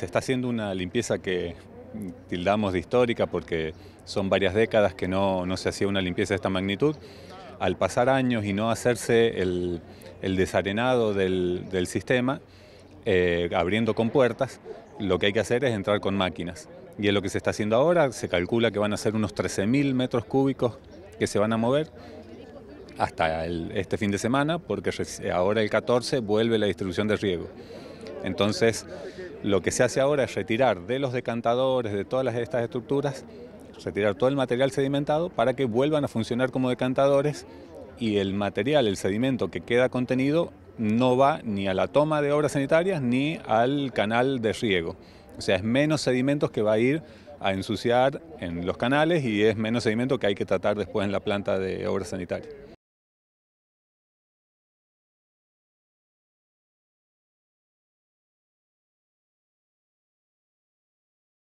Se está haciendo una limpieza que tildamos de histórica porque son varias décadas que no, se hacía una limpieza de esta magnitud. Al pasar años y no hacerse el, desarenado del, sistema, eh, abriendo con puertas, lo que hay que hacer es entrar con máquinas. Y es lo que se está haciendo ahora, se calcula que van a ser unos 13.000 metros cúbicos que se van a mover hasta este fin de semana, porque ahora el 14 vuelve la distribución de riego. Entonces, lo que se hace ahora es retirar de los decantadores, de todas estas estructuras, retirar todo el material sedimentado para que vuelvan a funcionar como decantadores y el material, el sedimento que queda contenido, no va ni a la toma de obras sanitarias ni al canal de riego. O sea, es menos sedimentos que va a ir a ensuciar en los canales y es menos sedimento que hay que tratar después en la planta de obras sanitarias.